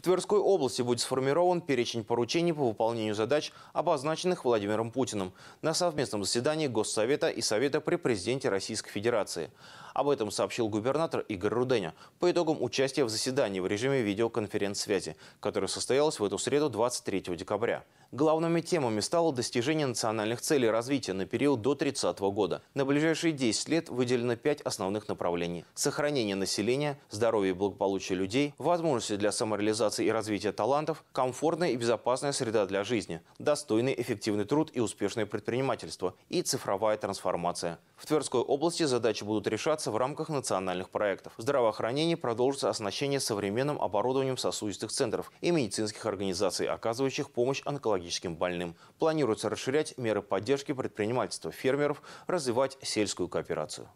В Тверской области будет сформирован перечень поручений по выполнению задач, обозначенных Владимиром Путиным на совместном заседании Госсовета и Совета при президенте Российской Федерации. Об этом сообщил губернатор Игорь Руденя по итогам участия в заседании в режиме видеоконференц-связи, которое состоялось в эту среду 23 декабря. Главными темами стало достижение национальных целей развития на период до 30 года. На ближайшие 10 лет выделено 5 основных направлений – сохранение населения, здоровье и благополучие людей, возможности для самореализации реализации и развития талантов, комфортная и безопасная среда для жизни, достойный эффективный труд и успешное предпринимательство и цифровая трансформация. В Тверской области задачи будут решаться в рамках национальных проектов. В здравоохранении продолжится оснащение современным оборудованием сосудистых центров и медицинских организаций, оказывающих помощь онкологическим больным. Планируется расширять меры поддержки предпринимательства фермеров, развивать сельскую кооперацию.